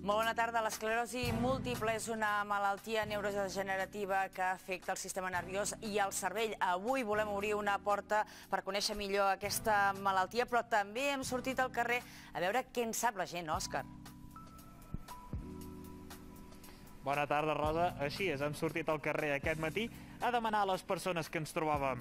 Molt bona tarda. L'esclerosi múltiple és una malaltia neurodegenerativa que afecta el sistema nerviós i el cervell. Avui volem obrir una porta per conèixer millor aquesta malaltia, però també hem sortit al carrer a veure què en sap la gent, Òscar. Bona tarda, Rosa. Així és, hem sortit al carrer aquest matí a demanar a les persones que ens trobàvem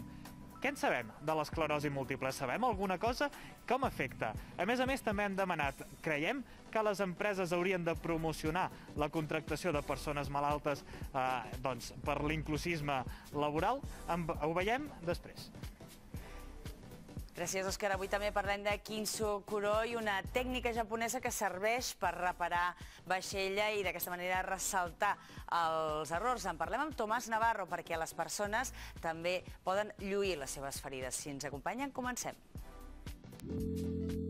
què en sabem de l'esclerosi múltiple? Sabem alguna cosa? Com afecta? A més a més, també hem demanat, creiem que les empreses haurien de promocionar la contractació de persones malaltes eh, doncs, per l'inclusisme laboral? Ho veiem després. Gràcies, Òscar. Avui també parlem de Kuroi, una tècnica japonesa que serveix per reparar vaixella i d'aquesta manera ressaltar els errors. En parlem amb Tomàs Navarro perquè les persones també poden lluir les seves ferides. Si ens acompanyen, comencem. Música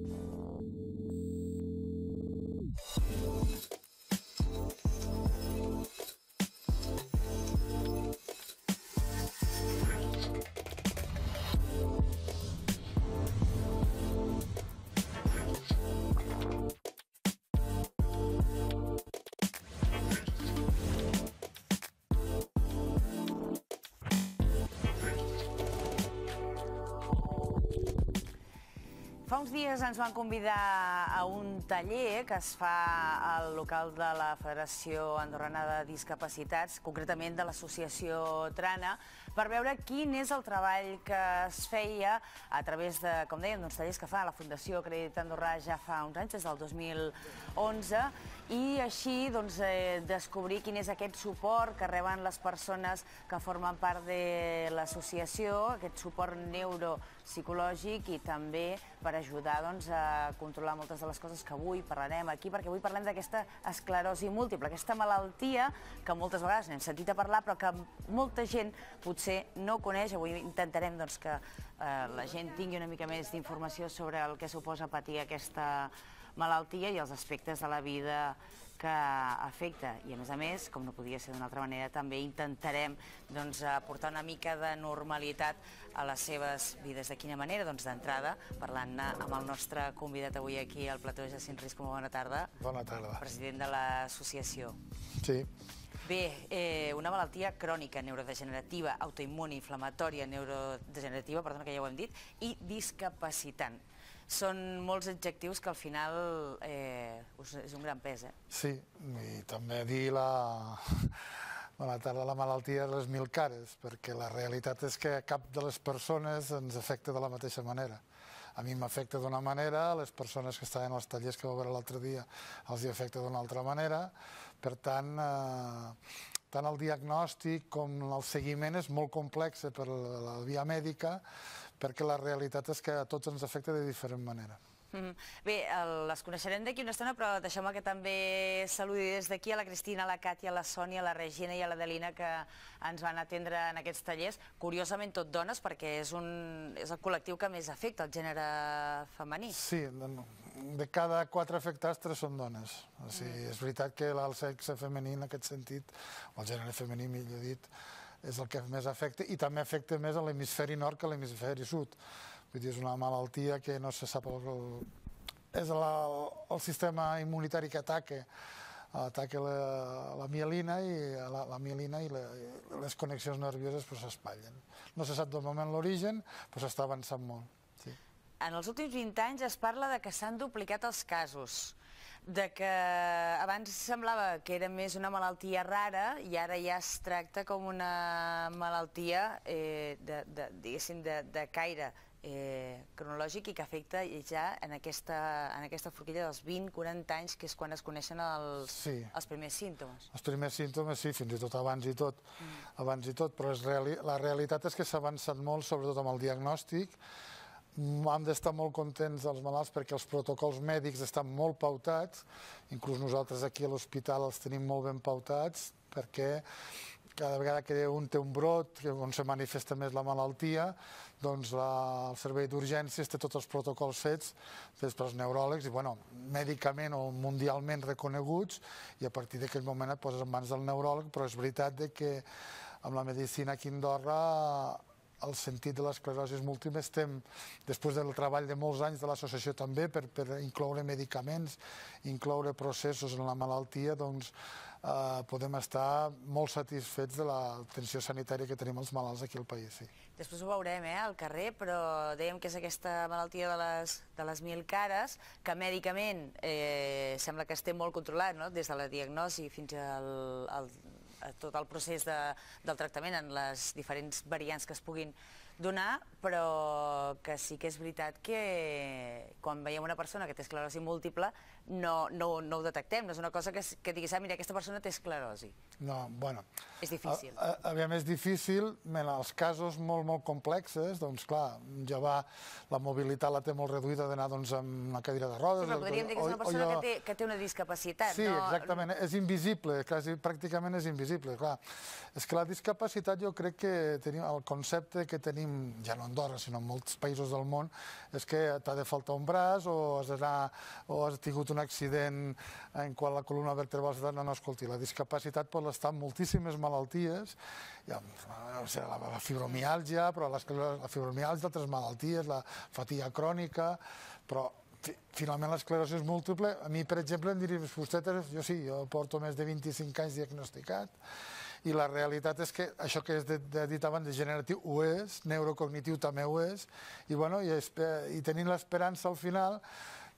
uns dies ens van convidar a un taller que es fa al local de la Federació Andorrana de Discapacitats, concretament de l'associació Trana, per veure quin és el treball que es feia a través de, com dèiem, d'uns tallers que fa la Fundació Crèdit Andorra ja fa uns anys, des del 2011, i així doncs, eh, descobrir quin és aquest suport que reben les persones que formen part de l'associació, aquest suport neuropsicològic i també per ajudar doncs, a controlar moltes de les coses que avui parlarem aquí, perquè avui parlem d'aquesta esclerosi múltiple, aquesta malaltia que moltes vegades n'hem sentit a parlar, però que molta gent potser potser no coneix. Avui intentarem doncs, que eh, la gent tingui una mica més d'informació sobre el que suposa patir aquesta malaltia i els aspectes de la vida que afecta. I a més a més, com no podia ser d'una altra manera, també intentarem doncs, aportar una mica de normalitat a les seves vides. De quina manera? Doncs d'entrada, parlant-ne amb el nostre convidat avui aquí al plató Jacint Risco. Bona tarda. Bona tarda. President de l'associació. Sí. Bé, eh, una malaltia crònica, neurodegenerativa, autoimmuni, inflamatòria, neurodegenerativa, perdona que ja ho hem dit, i discapacitant. Són molts adjectius que al final eh, és un gran pes, eh? Sí, i també dir la... Bona la malaltia de les mil cares, perquè la realitat és que cap de les persones ens afecta de la mateixa manera. A mi m'afecta d'una manera, les persones que estaven als tallers que va veure l'altre dia els hi afecta d'una altra manera, per tant, eh, tant el diagnòstic com el seguiment és molt complex per la, via mèdica, perquè la realitat és que a tots ens afecta de diferent manera. Mm-hmm. Bé, les coneixerem d'aquí una estona, però deixeu-me que també saludi des d'aquí a la Cristina, a la Càtia, a la Sònia, a la Regina i a la Delina que ens van atendre en aquests tallers. Curiosament, tot dones, perquè és, un, és el col·lectiu que més afecta el gènere femení. Sí, de cada quatre afectats, tres són dones. O sigui, mm. és veritat que el sexe femení, en aquest sentit, o el gènere femení, millor dit, és el que més afecta, i també afecta més a l'hemisferi nord que a l'hemisferi sud. Vull dir, és una malaltia que no se sap... El, és la, el sistema immunitari que ataca ataca la, la mielina i la, la mielina i, la, i les connexions nervioses s'espatllen. Pues, no se sap del moment l'origen, però pues, s'està avançant molt en els últims 20 anys es parla de que s'han duplicat els casos, de que abans semblava que era més una malaltia rara i ara ja es tracta com una malaltia, eh, de, de, de, de caire eh, cronològic i que afecta ja en aquesta, en aquesta forquilla dels 20-40 anys, que és quan es coneixen els, sí. els primers símptomes. Els primers símptomes, sí, fins i tot abans i tot, mm. abans i tot però reali la realitat és que s'ha avançat molt, sobretot amb el diagnòstic, han d'estar molt contents els malalts perquè els protocols mèdics estan molt pautats, inclús nosaltres aquí a l'hospital els tenim molt ben pautats perquè cada vegada que un té un brot on se manifesta més la malaltia, doncs la, el servei d'urgències té tots els protocols fets fets pels neuròlegs i, bueno, mèdicament o mundialment reconeguts i a partir d'aquell moment et poses en mans del neuròleg, però és veritat que amb la medicina aquí a Andorra el sentit de l'esclerosis múltiple estem, després del treball de molts anys de l'associació també, per, per incloure medicaments, incloure processos en la malaltia, doncs eh, podem estar molt satisfets de l'atenció sanitària que tenim els malalts aquí al país. Sí. Després ho veurem eh, al carrer, però dèiem que és aquesta malaltia de les, de les mil cares, que mèdicament eh, sembla que estem molt controlat, no? des de la diagnosi fins al, al tot el procés de, del tractament en les diferents variants que es puguin donar, però que sí que és veritat que quan veiem una persona que té esclerosi múltiple no, no, no ho detectem, no és una cosa que, que diguis, ah, mira, aquesta persona té esclerosi. No, bueno... És difícil. A, a, aviam, és difícil, en els casos molt, molt complexes, doncs clar, ja va, la mobilitat la té molt reduïda d'anar doncs, amb una cadira de rodes... Sí, però podríem dir que és una persona jo... que, té, que té una discapacitat, sí, no? Sí, exactament, és invisible, quasi, pràcticament és invisible, clar. És que la discapacitat jo crec que tenim, el concepte que tenim, ja no a Andorra, sinó en molts països del món, és que t'ha de faltar un braç o has d'anar, o has tingut tingut un accident en qual la columna vertebral s'ha no, a escoltir. la discapacitat pot estar en moltíssimes malalties, ja, la, fibromialgia, però la, la fibromialgia, altres malalties, la fatiga crònica, però finalment l'esclerosi és múltiple, a mi, per exemple, em diria, vostè, jo sí, jo porto més de 25 anys diagnosticat, i la realitat és que això que és de, dit abans degeneratiu ho és, neurocognitiu també ho és, i, bueno, i, i tenint l'esperança al final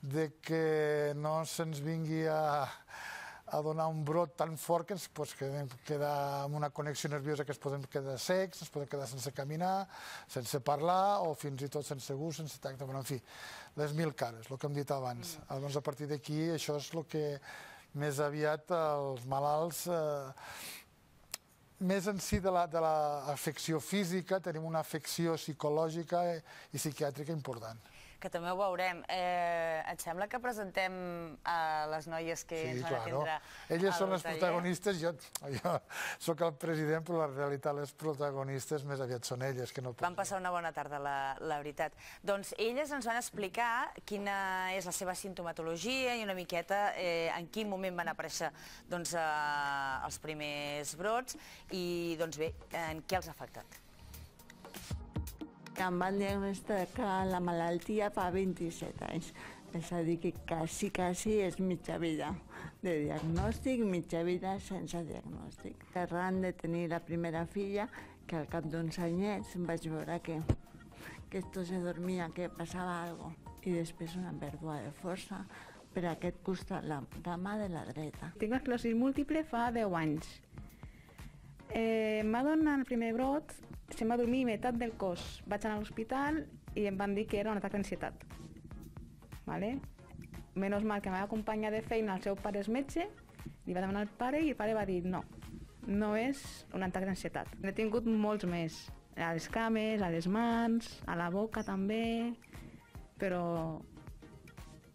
de que no se'ns vingui a, a donar un brot tan fort que ens pues, quedem, quedar amb una connexió nerviosa que es podem quedar secs, ens podem quedar sense caminar, sense parlar o fins i tot sense gust, sense tacte. Però, en fi, les mil cares, el que hem dit abans. Mm. Llavors, a partir d'aquí, això és el que més aviat els malalts... Eh, més en si de l'afecció la, de la física, tenim una afecció psicològica i, i psiquiàtrica important que també ho veurem. Eh, et sembla que presentem a eh, les noies que sí, ens van clar, atendre? No? Elles són les protagonistes, jo, jo sóc el president, però la realitat les protagonistes més aviat són elles. que no Van passar una bona tarda, la, la veritat. Doncs elles ens van explicar quina és la seva sintomatologia i una miqueta eh, en quin moment van aparèixer doncs, eh, els primers brots i doncs bé, en què els ha afectat. Em van diagnosticar la malaltia fa 27 anys. És a dir, que quasi, quasi és mitja vida de diagnòstic, mitja vida sense diagnòstic. Arran de tenir la primera filla, que al cap d'uns anyets vaig veure que, que esto se dormia, que passava algo. I després una pèrdua de força per aquest costat, la cama de la dreta. Tinc esclerosi múltiple fa 10 anys Eh, em va donar el primer brot, se'm va dormir meitat del cos. Vaig anar a l'hospital i em van dir que era un atac d'ansietat. Vale? Menos mal que la meva companya de feina, el seu pare és metge, li va demanar al pare i el pare va dir no, no és un atac d'ansietat. N'he tingut molts més, a les cames, a les mans, a la boca també, però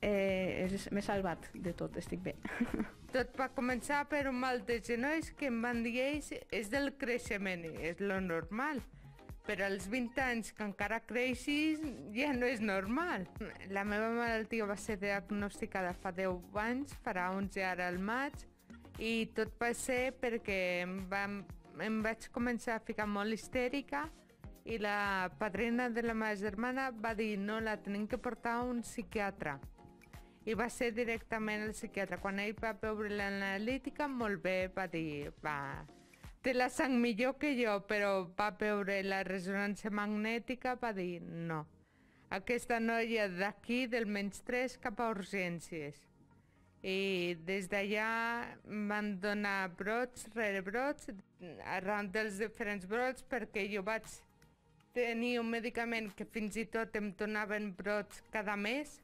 eh, m'he salvat de tot, estic bé. Tot va començar per un mal de genolls que em van dir ells és del creixement, és lo normal. Però als 20 anys que encara creixis ja no és normal. La meva malaltia va ser diagnosticada fa 10 anys, farà 11 ara al maig, i tot va ser perquè em, va, em vaig començar a ficar molt histèrica i la padrina de la meva germana va dir no, la tenim que portar a un psiquiatre i va ser directament al psiquiatre. Quan ell va veure l'analítica, molt bé, va dir, va, té la sang millor que jo, però va veure la resonància magnètica, va dir, no, aquesta noia d'aquí, del menys 3, cap a urgències. I des d'allà van donar brots rere brots, arran dels diferents brots, perquè jo vaig tenir un medicament que fins i tot em donaven brots cada mes,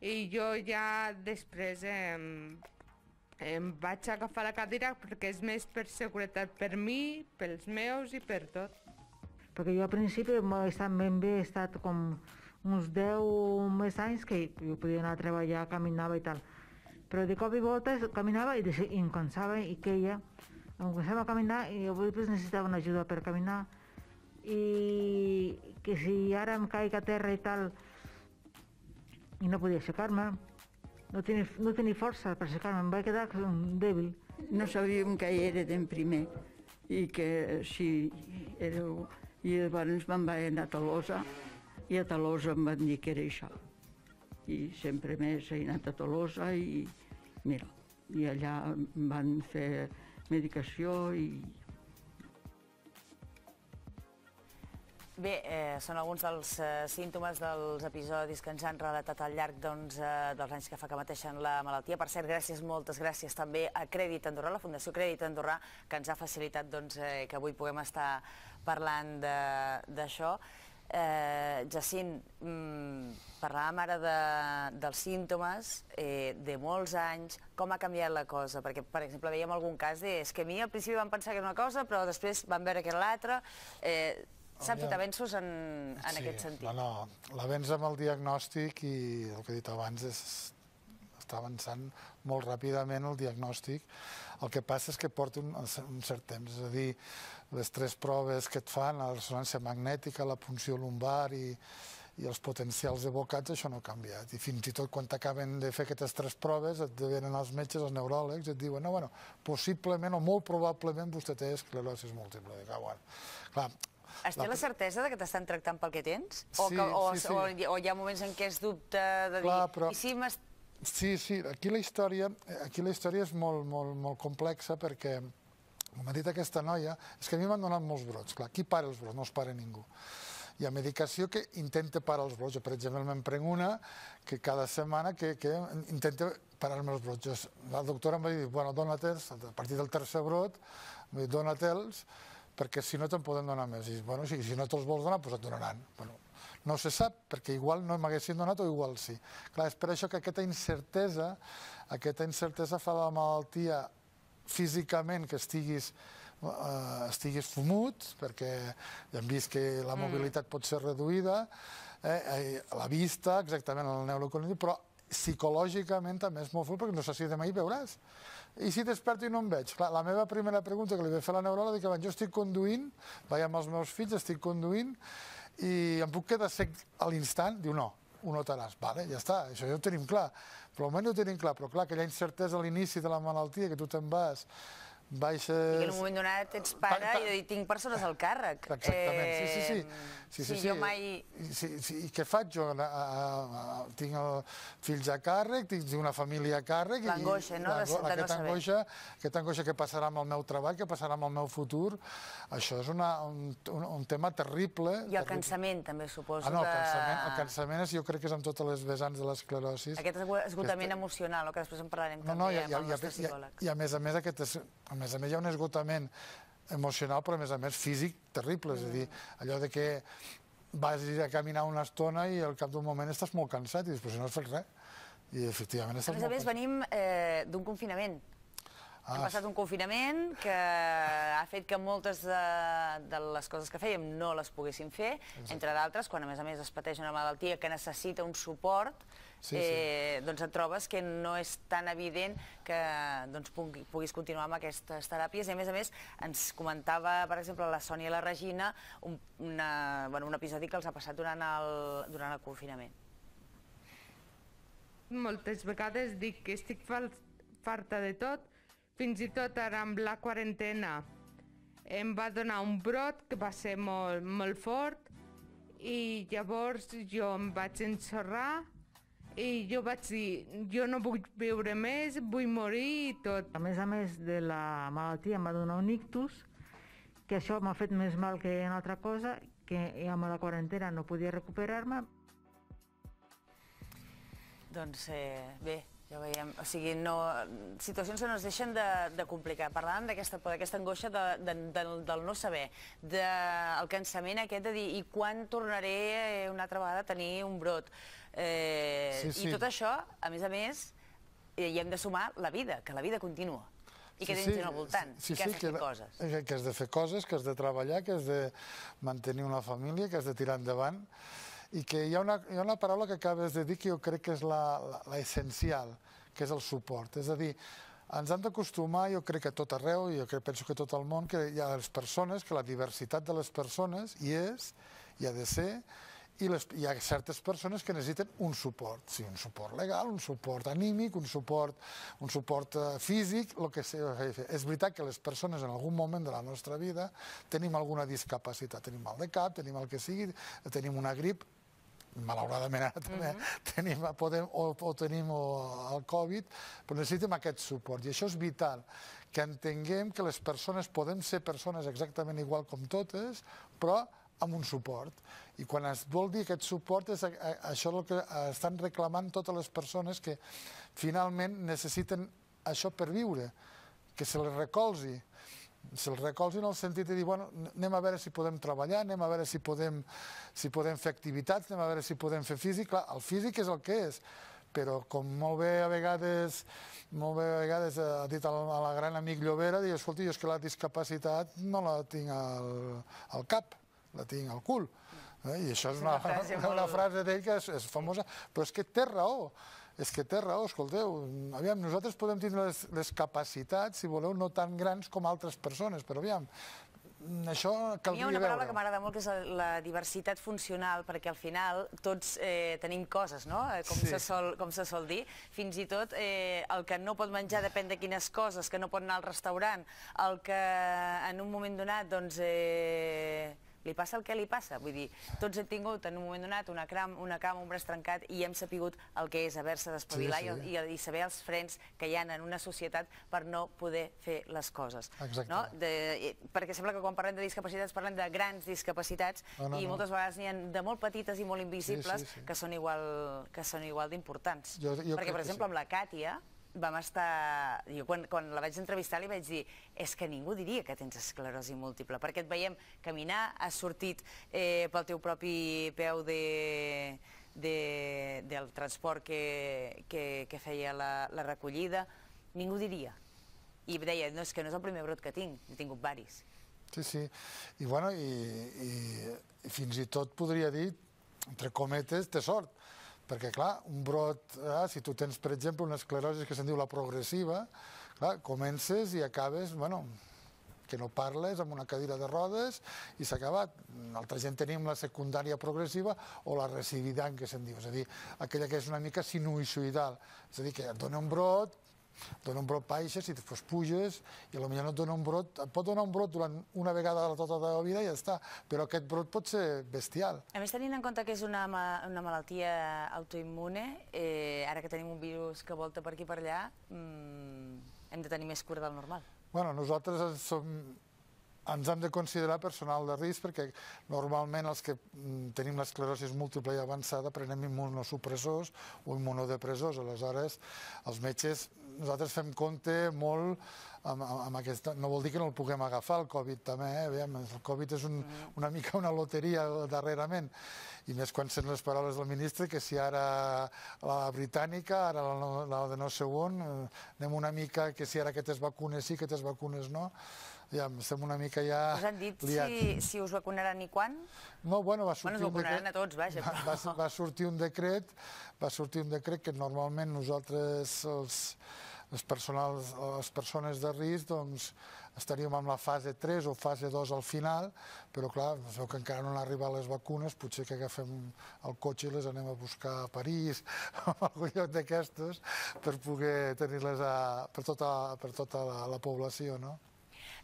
i jo ja després em, em vaig agafar la cadira perquè és més per seguretat per mi, pels meus i per tot. Perquè jo al principi estat ben bé, he estat com uns 10 més anys que jo podia anar a treballar, caminava i tal. Però de cop i volta caminava i, i em cansava i queia. Em començava a caminar i jo després necessitava una ajuda per caminar. I que si ara em caic a terra i tal, i no podia aixecar-me. No tenia, no tenia força per aixecar-me, em vaig quedar dèbil. No sabíem que hi era d'en primer i que si era... I llavors me'n vaig anar a Tolosa i a Tolosa em van dir que era això. I sempre més he anat a Tolosa i mira, i allà em van fer medicació i Bé, eh, són alguns dels eh, símptomes dels episodis que ens han relatat al llarg doncs, eh, dels anys que fa que mateixen la malaltia. Per cert, gràcies, moltes gràcies també a Crèdit Andorra, la Fundació Crèdit Andorra, que ens ha facilitat doncs, eh, que avui puguem estar parlant d'això. Eh, Jacint, mm, parlàvem ara de, dels símptomes eh, de molts anys, com ha canviat la cosa? Perquè, per exemple, veiem algun cas de... És que a mi al principi van pensar que era una cosa, però després van veure que era l'altra. Eh, S'han fet avenços en, en sí, aquest sentit. No, no, l'avenç amb el diagnòstic i el que he dit abans és està avançant molt ràpidament el diagnòstic. El que passa és que porta un, un cert temps, és a dir, les tres proves que et fan, la ressonància magnètica, la punció lumbar i, i els potencials evocats, això no ha canviat. I fins i tot quan t'acaben de fer aquestes tres proves, et venen els metges, els neuròlegs, et diuen, no, bueno, possiblement o molt probablement vostè té esclerosis múltiple. Dic, ah, bueno. Clar, Has té la certesa de que t'estan tractant pel que tens? O, sí, que, o, sí, sí. O, o hi ha moments en què es dubta de Clar, dir... Però... I si sí, sí, aquí la història, eh, aquí la història és molt, molt, molt complexa perquè com ha dit aquesta noia, és que a mi m'han donat molts brots. Clar, qui para els brots? No els para ningú. Hi ha medicació que intenta parar els brots. Jo, per exemple, me'n prenc una que cada setmana que, que intenta parar-me els brots. Jo, la doctora em va dir, bueno, dona-te'ls, a partir del tercer brot, dona-te'ls, perquè si no te'n poden donar més. I, bueno, si, si no te'ls vols donar, doncs et donaran. Bueno, no se sap, perquè igual no m'haguessin donat o igual sí. Clar, és per això que aquesta incertesa, aquesta incertesa fa la malaltia físicament que estiguis eh, estiguis fumut, perquè ja hem vist que la mm. mobilitat mm. pot ser reduïda, eh, eh, la vista, exactament, el neurocognitiu, però psicològicament també és molt fort, perquè no sé si demà hi veuràs i si desperto i no em veig? Clar, la meva primera pregunta que li vaig fer a la neuròloga, dic, jo estic conduint, vaig amb els meus fills, estic conduint, i em puc quedar sec a l'instant? Diu, no, ho notaràs. Vale, ja està, això ja ho tenim clar. Però almenys ho tenim clar, però clar, aquella incertesa a l'inici de la malaltia, que tu te'n vas baixes... I en un moment donat ets pare i de i tinc persones al càrrec. Exactament, sí, sí, sí. Eh, sí, sí, sí. Jo mai... Sí, sí. I què faig jo? tinc fills a càrrec, tinc una família a càrrec... L'angoixa, no? De, aquesta, no saber. angoixa, aquesta angoixa que passarà amb el meu treball, que passarà amb el meu futur, això és una, un, un, tema terrible. I el cansament, també, suposo. Ah, no, el cansament, el cansament és, jo crec que és amb totes les vessants de l'esclerosis. Aquest esgotament emocional, que després en parlarem també amb el nostre psicòleg. I a més a més, aquest és, més a més hi ha un esgotament emocional, però a més a més físic terrible, és a dir, allò de que vas a caminar una estona i al cap d'un moment estàs molt cansat i després no has fet res. I efectivament estàs molt A més a més venim eh, d'un confinament. Ah. Hem passat un confinament que ha fet que moltes de, de les coses que fèiem no les poguéssim fer, Exacte. entre d'altres, quan a més a més es pateix una malaltia que necessita un suport, sí, eh, sí. doncs et trobes que no és tan evident que doncs, puguis continuar amb aquestes teràpies. I a més a més, ens comentava, per exemple, la Sònia i la Regina, un, una, bueno, un episodi que els ha passat durant el, durant el confinament. Moltes vegades dic que estic farta de tot, fins i tot ara amb la quarantena em va donar un brot que va ser molt, molt fort i llavors jo em vaig ensorrar i jo vaig dir, jo no puc viure més, vull morir i tot. A més a més de la malaltia em va donar un ictus, que això m'ha fet més mal que una altra cosa, que amb la quarantena no podia recuperar-me. Doncs eh, bé, ja veiem, o sigui, no, situacions que no es deixen de, de complicar. Parlàvem d'aquesta angoixa de, de, de, del no saber, del de, cansament aquest de dir i quan tornaré eh, una altra vegada a tenir un brot. Eh, sí, sí. I tot això, a més a més, eh, hi hem de sumar la vida, que la vida continua i que sí, tens sí, al voltant, sí, i que has de fer que, coses. Eh, que, has de fer coses, que has de treballar, que has de mantenir una família, que has de tirar endavant, i que hi ha una, hi ha una paraula que acabes de dir que jo crec que és l'essencial, que és el suport. És a dir, ens hem d'acostumar, jo crec que a tot arreu, jo crec, penso que a tot el món, que hi ha les persones, que la diversitat de les persones hi és, hi ha de ser, i les, hi ha certes persones que necessiten un suport, sí, un suport legal, un suport anímic, un suport, un suport eh, físic, el que sigui. És veritat que les persones en algun moment de la nostra vida tenim alguna discapacitat, tenim mal de cap, tenim el que sigui, tenim una grip, malauradament ara també uh mhm. -huh. tenim, podem, o, o tenim o, el Covid, però necessitem aquest suport. I això és vital, que entenguem que les persones podem ser persones exactament igual com totes, però amb un suport. I quan es vol dir aquest suport és això és això el que estan reclamant totes les persones que finalment necessiten això per viure, que se les recolzi, se'ls recolzi en el sentit de dir, bueno, anem a veure si podem treballar, anem a veure si podem, si podem fer activitats, anem a veure si podem fer físic. Clar, el físic és el que és, però com molt bé a vegades molt bé a vegades eh, ha dit a la gran amic Llobera, diu, escolta, jo és que la discapacitat no la tinc al, al cap, la tinc al cul. Eh? I això és una, una frase, una frase d'ell que és, famosa, però és que té raó, és que té raó, escolteu, aviam, nosaltres podem tindre les, les capacitats, si voleu, no tan grans com altres persones, però aviam, això caldria veure. Hi ha una paraula que m'agrada molt, que és la, diversitat funcional, perquè al final tots eh, tenim coses, no? Eh, com, se sol, com se sol dir. Fins i tot eh, el que no pot menjar depèn de quines coses, que no pot anar al restaurant, el que en un moment donat, doncs... Eh li passa el que li passa. Vull dir, tots hem tingut en un moment donat una, cram, una cama, un braç trencat i hem sapigut el que és haver-se d'espavilar sí, sí. i, i saber els frens que hi ha en una societat per no poder fer les coses. No? De, perquè sembla que quan parlem de discapacitats parlem de grans discapacitats no, no, i moltes no. vegades n'hi ha de molt petites i molt invisibles sí, sí, sí. que són igual, que són igual d'importants. Perquè, per exemple, amb la Càtia, vam estar... Jo quan, quan la vaig entrevistar li vaig dir és que ningú diria que tens esclerosi múltiple, perquè et veiem caminar, has sortit eh, pel teu propi peu de, de, del transport que, que, que feia la, la recollida, ningú diria. I deia, no, és que no és el primer brot que tinc, he tingut varis. Sí, sí. I, bueno, i, i, i fins i tot podria dir, entre cometes, té sort, perquè, clar, un brot, eh, si tu tens, per exemple, una esclerosi que se'n diu la progressiva, clar, comences i acabes, bueno, que no parles amb una cadira de rodes i s'ha acabat. Altra gent tenim la secundària progressiva o la recibidant, que se'n diu, és a dir, aquella que és una mica sinuïsoïdal. és a dir, que et dona un brot, dona un brot baixes i després puges i potser no et dona un brot, et pot donar un brot durant una vegada de la tota la vida i ja està, però aquest brot pot ser bestial. A més, tenint en compte que és una, una malaltia autoimmune, eh, ara que tenim un virus que volta per aquí per allà, mm, hem de tenir més cura del normal. Bueno, nosaltres som, ens hem de considerar personal de risc perquè normalment els que mm, tenim l'esclerosi múltiple i avançada prenem immunosupressors o immunodepressors. Aleshores, els metges nosaltres fem compte molt amb, amb aquesta... No vol dir que no el puguem agafar, el Covid també, eh? Aviam, el Covid és un, mm. una mica una loteria darrerament, i més quan sent les paraules del ministre, que si ara la britànica, ara la, la de no sé on, eh, anem una mica que si ara aquestes vacunes sí, aquestes vacunes no, ja estem una mica ja Us han dit si, si us vacunaran i quan? No, bueno, va sortir bueno, us vacunaran decret, a tots, vaja. Però... Va, va, va sortir un decret, va sortir un decret que normalment nosaltres els les, personals, les persones de risc doncs, estaríem en la fase 3 o fase 2 al final, però clar, veu que encara no han arribat les vacunes, potser que agafem el cotxe i les anem a buscar a París o a algun lloc d'aquestes per poder tenir-les per, tota, per tota la, la població, no?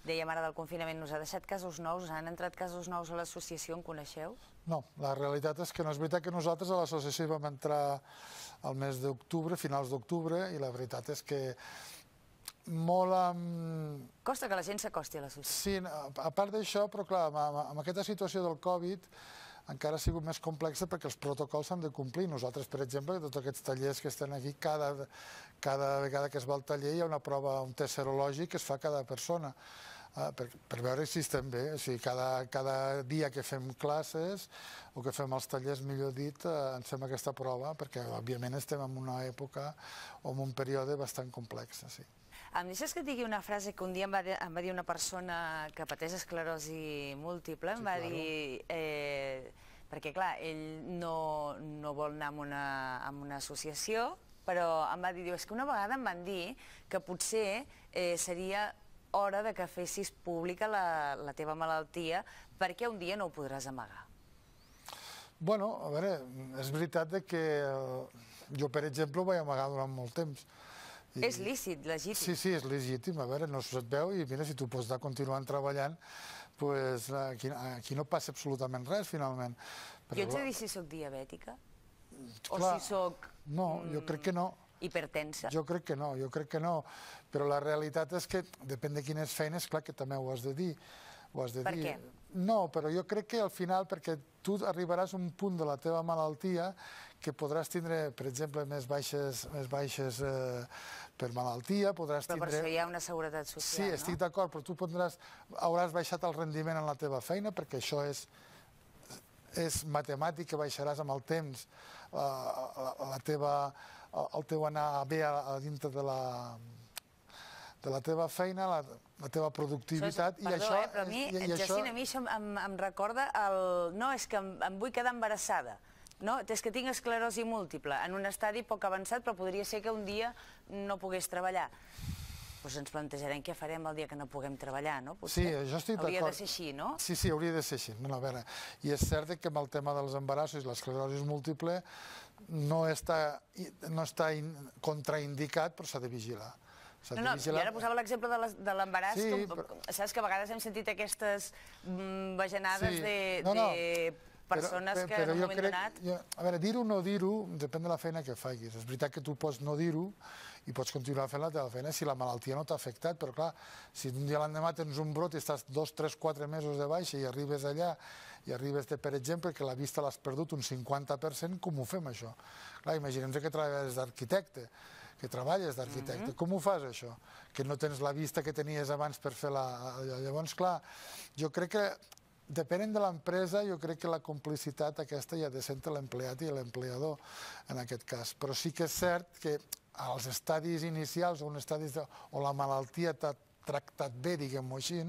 Dèiem ara del confinament, us ha deixat casos nous? Han entrat casos nous a l'associació, en coneixeu? No, la realitat és que no és veritat que nosaltres a l'associació vam entrar al mes d'octubre, finals d'octubre, i la veritat és que molt... Amb... Mm, Costa que la gent s'acosti a la societat. Sí, a part d'això, però clar, amb, aquesta situació del Covid encara ha sigut més complexa perquè els protocols s'han de complir. Nosaltres, per exemple, tots aquests tallers que estan aquí, cada, cada vegada que es va al taller hi ha una prova, un test serològic que es fa a cada persona. Ah, per, per veure si estem bé. O sigui, cada, cada dia que fem classes o que fem els tallers, millor dit, eh, ens fem aquesta prova, perquè, òbviament, estem en una època o en un període bastant complex. Sí. Em deixes que et digui una frase que un dia em va, de, em va dir una persona que pateix esclerosi múltiple, em sí, va claro. dir... Eh, perquè, clar, ell no, no vol anar amb una, amb una associació, però em va dir, diu, és que una vegada em van dir que potser eh, seria hora de que fessis pública la, la teva malaltia perquè un dia no ho podràs amagar? Bueno, a veure, és veritat que eh, jo, per exemple, ho vaig amagar durant molt temps. És lícit, legítim. Sí, sí, és legítim. A veure, no se't veu i mira, si tu pots anar continuant treballant, pues, aquí, no passa absolutament res, finalment. Però, jo ets a dir si sóc diabètica? o si sóc... No, jo crec que no hipertensa. Jo crec que no, jo crec que no, però la realitat és que depèn de quines feines, clar que també ho has de dir. Ho has de per dir. què? No, però jo crec que al final, perquè tu arribaràs a un punt de la teva malaltia que podràs tindre, per exemple, més baixes, més baixes eh, per malaltia, podràs però tindre... Però per això hi ha una seguretat social, sí, no? Sí, estic d'acord, però tu pondràs, hauràs baixat el rendiment en la teva feina, perquè això és, és matemàtic, que baixaràs amb el temps eh, la, la, la teva el teu anar bé a, dintre de la, de la teva feina, la, la teva productivitat... Això és, perdó, i això, eh, però a mi, i, i Jacint, a mi això em, em recorda el... No, és que em, em vull quedar embarassada. No, és que tinc esclerosi múltiple, en un estadi poc avançat, però podria ser que un dia no pogués treballar doncs ens plantejarem què farem el dia que no puguem treballar, no? Potser sí, jo estic d'acord. Hauria de ser així, no? Sí, sí, hauria de ser així. No, no, a veure, i és cert que amb el tema dels embarassos i l'esclerosi múltiple no està, no està in, contraindicat, però s'ha de vigilar. No, no, i ara posava l'exemple de l'embaràs, sí, però... saps que a vegades hem sentit aquestes vaginades mm, sí. de, no, no. de persones però, que han en un moment crec, donat... Jo, a veure, dir-ho o no dir-ho depèn de la feina que facis. És veritat que tu pots no dir-ho i pots continuar fent la teva feina si la malaltia no t'ha afectat, però clar, si un dia l'endemà tens un brot i estàs dos, tres, quatre mesos de baixa i arribes allà i arribes, de, per exemple, que la vista l'has perdut un 50%, com ho fem això? Clar, imaginem que treballes d'arquitecte, que treballes d'arquitecte. Mm -hmm. Com ho fas, això? Que no tens la vista que tenies abans per fer la... Llavors, clar, jo crec que depenent de l'empresa, jo crec que la complicitat aquesta ja ha de ser entre l'empleat i l'empleador, en aquest cas. Però sí que és cert que als estadis inicials on, de, la malaltia t'ha tractat bé, diguem-ho així,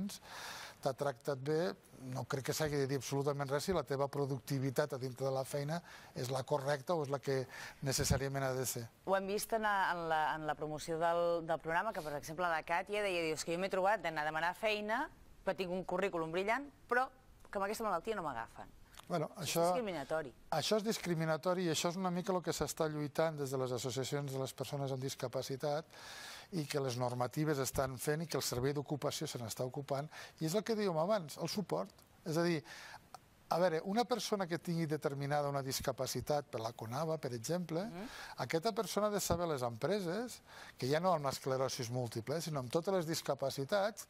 t'ha tractat bé, no crec que s'hagi de dir absolutament res si la teva productivitat a dintre de la feina és la correcta o és la que necessàriament ha de ser. Ho hem vist en, en, la, en la promoció del, del programa, que per exemple la Càtia deia, dius que jo m'he trobat d'anar a demanar feina, que tinc un currículum brillant, però que amb aquesta malaltia no m'agafen. Bueno, això, això és discriminatori. Això és discriminatori i això és una mica el que s'està lluitant des de les associacions de les persones amb discapacitat i que les normatives estan fent i que el servei d'ocupació se n'està ocupant. I és el que dèiem abans, el suport. És a dir, a veure, una persona que tingui determinada una discapacitat per la CONAVA, per exemple, mm aquesta persona ha de saber les empreses, que ja no amb esclerosis múltiple, eh, sinó amb totes les discapacitats,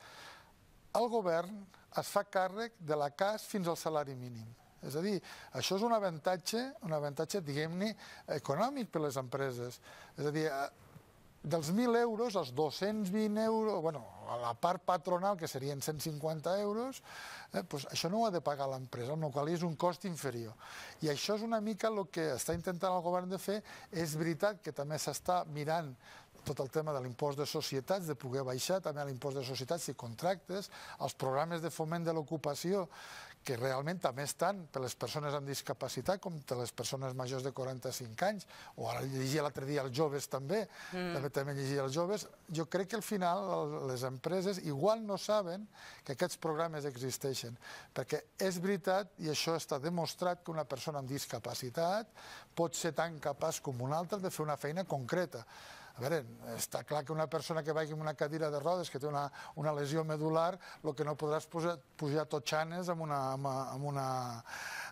el govern es fa càrrec de la CAS fins al salari mínim. És a dir, això és un avantatge, un avantatge, diguem-ne, econòmic per les empreses. És a dir, eh, dels 1.000 euros, els 220 euros, bueno, la part patronal, que serien 150 euros, eh, doncs això no ho ha de pagar l'empresa, amb la qual és un cost inferior. I això és una mica el que està intentant el govern de fer. És veritat que també s'està mirant tot el tema de l'impost de societats, de poder baixar també l'impost de societats i contractes, els programes de foment de l'ocupació, que realment també estan per les persones amb discapacitat com per les persones majors de 45 anys, o ara llegia l'altre dia els joves també, mm. també també llegia els joves. Jo crec que al final les empreses igual no saben que aquests programes existeixen, perquè és veritat, i això està demostrat, que una persona amb discapacitat pot ser tan capaç com una altra de fer una feina concreta. A veure, està clar que una persona que vagi amb una cadira de rodes, que té una, una lesió medular, el que no podràs posar, pujar tot xanes amb una, amb, amb una,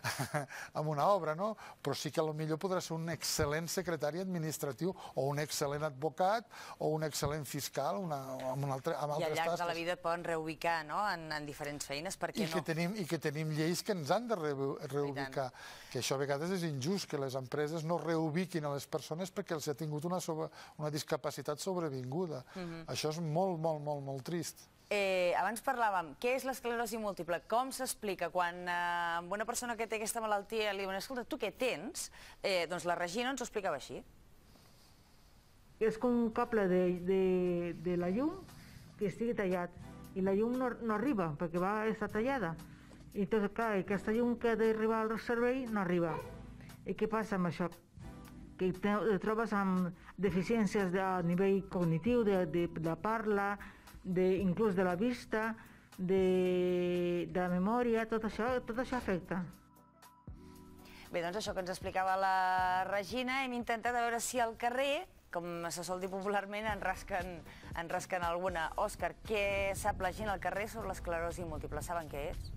amb una obra, no? Però sí que millor podrà ser un excel·lent secretari administratiu o un excel·lent advocat o un excel·lent fiscal una, amb, un altre, amb altres tasques. I al llarg de la vida et poden reubicar, no?, en, en diferents feines, per què I no? Que tenim, I que tenim lleis que ens han de re, reubicar, que això a vegades és injust, que les empreses no reubiquin a les persones perquè els ha tingut una, sobre, una discapacitat sobrevinguda. Mhm. Això és molt, molt, molt, molt trist. Eh, abans parlàvem, què és l'esclerosi múltiple? Com s'explica quan a eh, una persona que té aquesta malaltia li diuen escolta, tu què tens? Eh, doncs la Regina ens ho explicava així. És com un cable de, de, de la llum que estigui tallat i la llum no, no arriba perquè va estar tallada. I Entonces, que aquesta llum que ha d'arribar al servei no arriba. I què passa amb això? Que et te trobes amb deficiències de nivell cognitiu, de, de, de la parla, de, inclús de la vista, de, de la memòria, tot això, tot això afecta. Bé, doncs això que ens explicava la Regina, hem intentat a veure si al carrer, com se sol dir popularment, en rasquen, en rasquen alguna. Òscar, què sap la gent al carrer sobre l'esclerosi múltiple? Saben què és?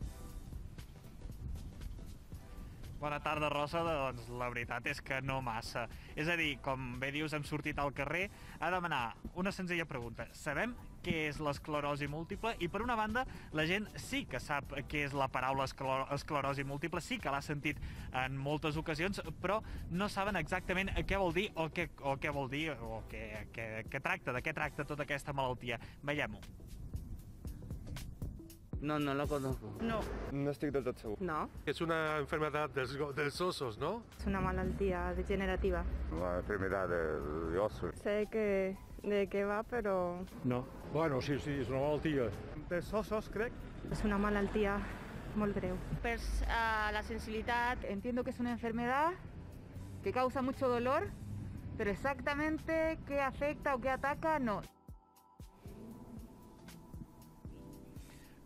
Bona tarda, Rosa. Doncs la veritat és que no massa. És a dir, com bé dius, hem sortit al carrer a demanar una senzilla pregunta. Sabem què és l'esclerosi múltiple i, per una banda, la gent sí que sap què és la paraula esclerosi múltiple, sí que l'ha sentit en moltes ocasions, però no saben exactament què vol dir o què, o què vol dir o què, què, què tracta, de què tracta tota aquesta malaltia. Veiem-ho. No, no lo conozco. No. No estoy del todo seguro. No. Es una enfermedad de los osos, ¿no? Es una malaltia degenerativa. Una enfermedad de huesos. Sé que de qué va, pero... No. Bueno, sí, sí, es una de los osos, creo. Es una malaltia muy greu. Pues, la sensibilidad. Entiendo que es una enfermedad que causa mucho dolor, pero exactamente qué afecta o qué ataca, no.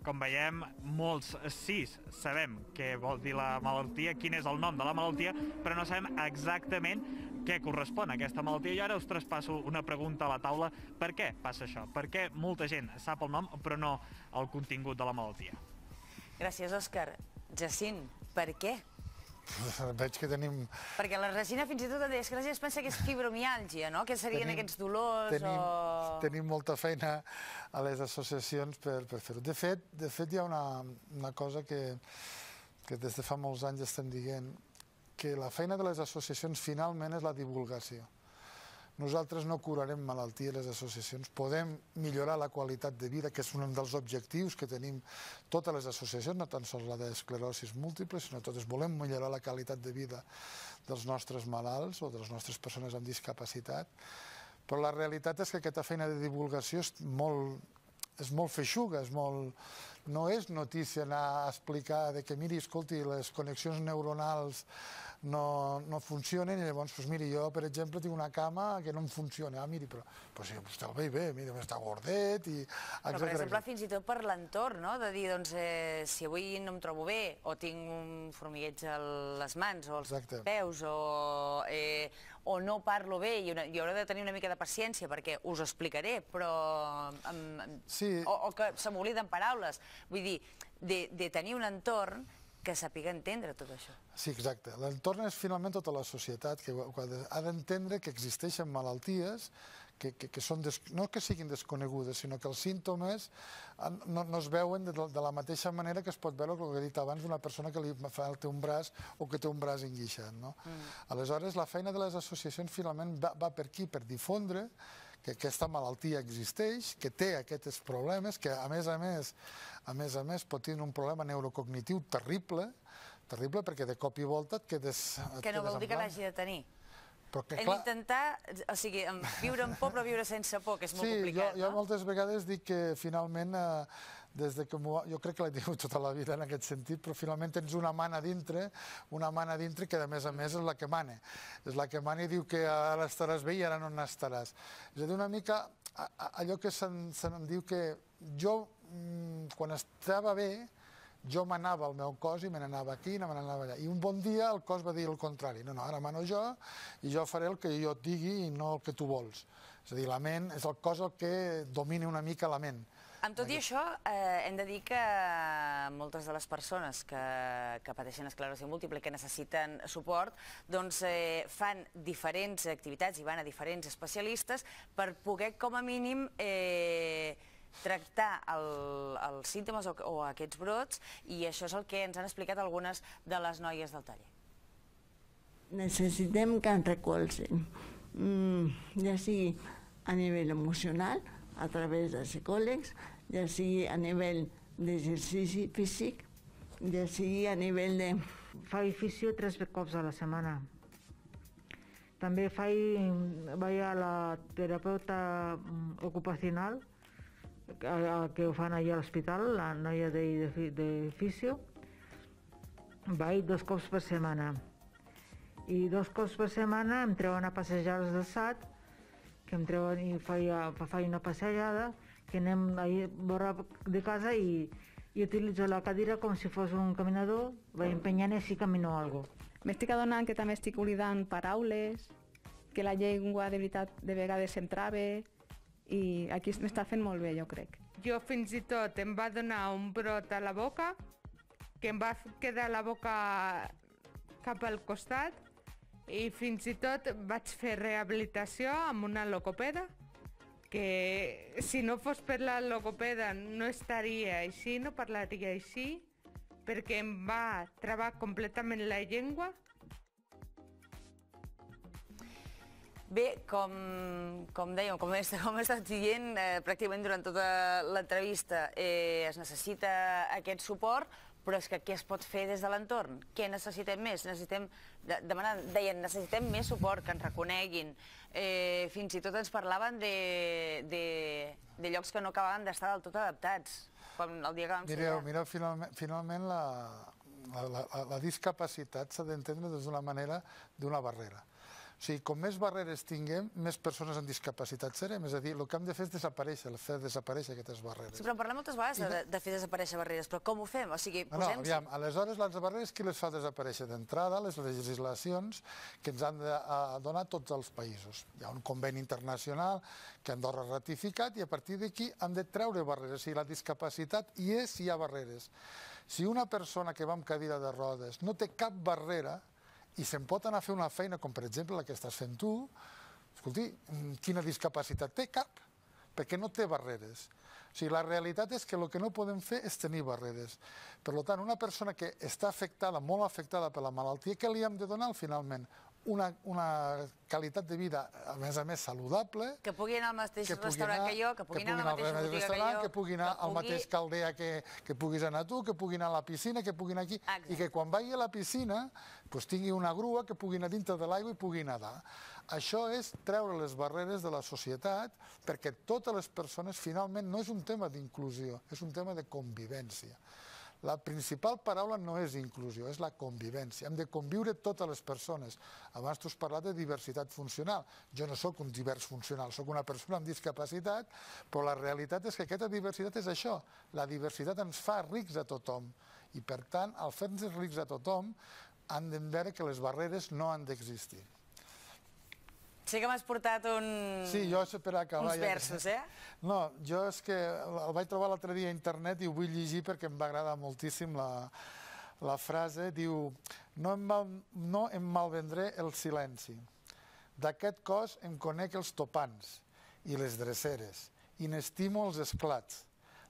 Com veiem, molts sis sabem què vol dir la malaltia, quin és el nom de la malaltia, però no sabem exactament què correspon a aquesta malaltia. I ara us traspasso una pregunta a la taula. Per què passa això? Per què molta gent sap el nom però no el contingut de la malaltia? Gràcies, Òscar. Jacint, per què? Veig que tenim... Perquè la resina fins i tot, deies que la gent es pensa que és fibromialgia, no? Que serien aquests dolors o... Tenim molta feina a les associacions per, per fer-ho. De fet, de fet, hi ha una, una cosa que, que des de fa molts anys estem dient, que la feina de les associacions finalment és la divulgació. Nosaltres no curarem malaltia a les associacions, podem millorar la qualitat de vida, que és un dels objectius que tenim totes les associacions, no tan sols la d'esclerosis múltiple, sinó totes volem millorar la qualitat de vida dels nostres malalts o de les nostres persones amb discapacitat, però la realitat és que aquesta feina de divulgació és molt és molt feixuga, és molt... no és notícia anar a explicar de que, miri, escolti, les connexions neuronals no, no funcionen i llavors, doncs, miri, jo, per exemple, tinc una cama que no em funciona, ah, miri, però pues, sí, està bé, bé, miri, està gordet i... Però, per exemple, fins i tot per l'entorn, no?, de dir, doncs, eh, si avui no em trobo bé, o tinc un formigueig a les mans, o als Exacte. peus, o, eh, o no parlo bé, i, una, i haureu de tenir una mica de paciència, perquè us ho explicaré, però... Amb, amb, sí. o, o que se m'obliden paraules. Vull dir, de, de tenir un entorn que sàpiga entendre tot això. Sí, exacte. L'entorn és finalment tota la societat que ha d'entendre que existeixen malalties que, que, que són des, no que siguin desconegudes, sinó que els símptomes ah, no, no es veuen de, de la mateixa manera que es pot veure el que he dit abans d'una persona que li falta un braç o que té un braç enguixat. No? Mm. Aleshores, la feina de les associacions finalment va, va per aquí, per difondre, que aquesta malaltia existeix, que té aquests problemes, que a més a més, a més a més pot tenir un problema neurocognitiu terrible, terrible perquè de cop i volta et quedes... que no vol dir que l'hagi de tenir. Perquè, que, clar... intentar, o sigui, viure amb por però viure sense por, que és molt sí, complicat. Sí, jo, jo moltes vegades dic que finalment eh, des de que jo crec que l'he tingut tota la vida en aquest sentit, però finalment tens una mana dintre, una mana dintre que, a més a més, és la que mana. És la que mana i diu que ara estaràs bé i ara no n'estaràs. És a dir, una mica allò que se'n se diu que jo, mm, quan estava bé, jo manava el meu cos i me n'anava aquí i me n'anava allà. I un bon dia el cos va dir el contrari. No, no, ara mano jo i jo faré el que jo et digui i no el que tu vols. És a dir, la ment, és el cos el que domina una mica la ment. Amb tot i això, eh, hem de dir que moltes de les persones que, que pateixen esclerosi múltiple i que necessiten suport, doncs eh, fan diferents activitats i van a diferents especialistes per poder, com a mínim, eh, tractar el, els símptomes o, aquests brots i això és el que ens han explicat algunes de les noies del taller. Necessitem que ens recolzin, mm, ja sigui a nivell emocional, a través de psicòlegs, ja sigui a nivell d'exercici físic, ja sigui a nivell de... Faig fisio tres cops a la setmana. També faig, vaig a la terapeuta ocupacional, que ho fan allà a l'hospital, la noia de, de, de fisio. Vaig dos cops per setmana. I dos cops per setmana em treuen a passejar els del SAT, que em treuen i faig, faig una passejada, que anem a vora de casa i, i utilitzo la cadira com si fos un caminador, vaig empenyant i així camino algo. M'estic adonant que també estic oblidant paraules, que la llengua de veritat de vegades s'entrava i aquí m'està fent molt bé, jo crec. Jo fins i tot em va donar un brot a la boca, que em va quedar la boca cap al costat i fins i tot vaig fer rehabilitació amb una locopeda que si no fos per la logopeda no estaria així, no parlaria així, perquè em va travar completament la llengua. Bé, com, com dèiem, com, és, com he estat dient eh, pràcticament durant tota l'entrevista, eh, es necessita aquest suport, però és que què es pot fer des de l'entorn? Què necessitem més? Necessitem, de, demanar, deien, necessitem més suport, que ens reconeguin. Eh, fins i tot ens parlaven de, de, de llocs que no acabaven d'estar del tot adaptats, com el dia que vam Mireu, ser mireu, finalment, finalment la, la, la, la discapacitat s'ha d'entendre des d'una manera d'una barrera. O sigui, com més barreres tinguem, més persones amb discapacitat serem. És a dir, el que hem de fer és desaparèixer, fer desaparèixer aquestes barreres. Sí, però en parlem moltes vegades de, de fer desaparèixer barreres, però com ho fem? O sigui, posem... Ah, no, no aviam, aleshores les barreres qui les fa desaparèixer d'entrada? Les legislacions que ens han de donar tots els països. Hi ha un conveni internacional que Andorra ha ratificat i a partir d'aquí hem de treure barreres. O sigui, la discapacitat hi és si hi ha barreres. Si una persona que va amb cadira de rodes no té cap barrera, i se'n pot anar a fer una feina com, per exemple, la que estàs fent tu, escolti, mm, quina discapacitat té? Cap, perquè no té barreres. O sigui, la realitat és que el que no podem fer és tenir barreres. Per tant, una persona que està afectada, molt afectada per la malaltia, què li hem de donar finalment? una, una qualitat de vida, a més a més, saludable... Que puguin anar al mateix que restaurant anar, que jo, que puguin, que puguin anar a la mateixa botiga que jo... Que puguin anar pugui... al mateix caldea que, que puguis anar tu, que puguin anar a la piscina, que puguin anar aquí... Exacte. I que quan vagi a la piscina pues, tingui una grua que pugui anar dintre de l'aigua i pugui nedar. Això és treure les barreres de la societat perquè totes les persones, finalment, no és un tema d'inclusió, és un tema de convivència. La principal paraula no és inclusió, és la convivència. Hem de conviure totes les persones. Abans tu has parlat de diversitat funcional. Jo no sóc un divers funcional, sóc una persona amb discapacitat, però la realitat és que aquesta diversitat és això. La diversitat ens fa rics a tothom. I, per tant, al fer-nos rics a tothom, han de veure que les barreres no han d'existir. Sé que m'has portat un... Sí, jo per acabar... Uns versos, eh? No, jo és que el vaig trobar l'altre dia a internet i ho vull llegir perquè em va agradar moltíssim la, la frase. Diu, no em, mal, no em malvendré el silenci. D'aquest cos em conec els topants i les dreceres, i n'estimo els esclats,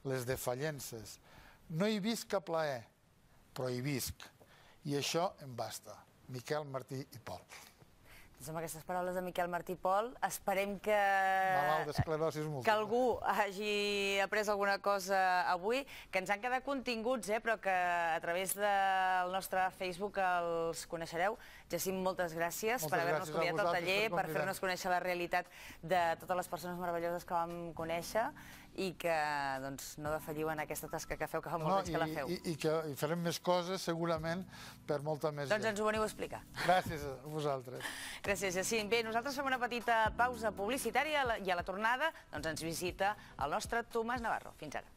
les defallences. No hi visc a plaer, però hi visc, i això em basta. Miquel Martí i Pol. Doncs amb aquestes paraules de Miquel Martí Pol, esperem que... que algú hagi après alguna cosa avui, que ens han quedat continguts, eh, però que a través del nostre Facebook els coneixereu. Jacint, moltes gràcies per haver-nos convidat al taller, per fer-nos conèixer la realitat de totes les persones meravelloses que vam conèixer i que doncs, no defalliu en aquesta tasca que feu, que fa molts no, anys que la feu. I, i que farem més coses, segurament, per molta més Doncs ens ho veniu a explicar. Gràcies a vosaltres. Gràcies, Jacint. Bé, nosaltres fem una petita pausa publicitària i a la tornada doncs, ens visita el nostre Tomàs Navarro. Fins ara.